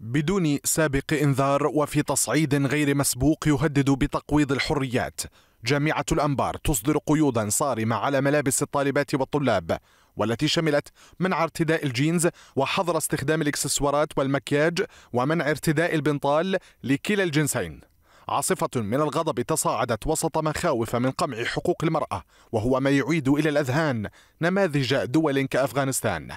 بدون سابق انذار وفي تصعيد غير مسبوق يهدد بتقويض الحريات جامعة الأنبار تصدر قيودا صارمة على ملابس الطالبات والطلاب والتي شملت منع ارتداء الجينز وحظر استخدام الاكسسوارات والمكياج ومنع ارتداء البنطال لكلا الجنسين عاصفة من الغضب تصاعدت وسط مخاوف من قمع حقوق المرأة وهو ما يعيد إلى الأذهان نماذج دول كأفغانستان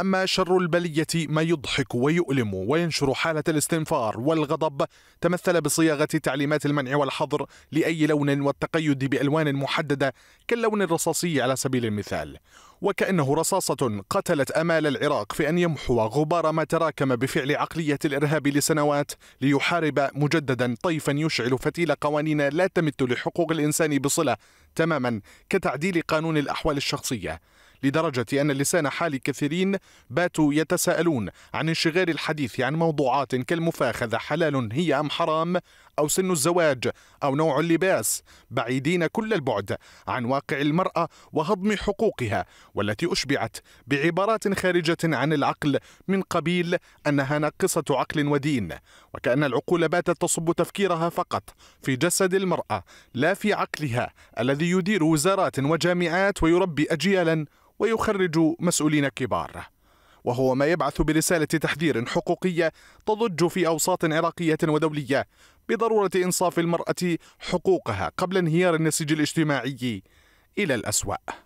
أما شر البلية ما يضحك ويؤلم وينشر حالة الاستنفار والغضب تمثل بصياغة تعليمات المنع والحظر لأي لون والتقيد بألوان محددة كاللون الرصاصي على سبيل المثال وكأنه رصاصة قتلت أمال العراق في أن يمحو غبار ما تراكم بفعل عقلية الإرهاب لسنوات ليحارب مجددا طيفا يشعل فتيل قوانين لا تمت لحقوق الإنسان بصلة تماما كتعديل قانون الأحوال الشخصية لدرجة أن لسان حال كثيرين باتوا يتساءلون عن انشغال الحديث عن موضوعات كالمفاخذة حلال هي أم حرام أو سن الزواج أو نوع اللباس بعيدين كل البعد عن واقع المرأة وهضم حقوقها والتي أشبعت بعبارات خارجة عن العقل من قبيل أنها ناقصة عقل ودين وكأن العقول باتت تصب تفكيرها فقط في جسد المرأة لا في عقلها الذي يدير وزارات وجامعات ويربي أجيالا ويخرج مسؤولين كبار وهو ما يبعث برسالة تحذير حقوقية تضج في أوساط عراقية ودولية بضرورة إنصاف المرأة حقوقها قبل انهيار النسيج الاجتماعي إلى الأسوأ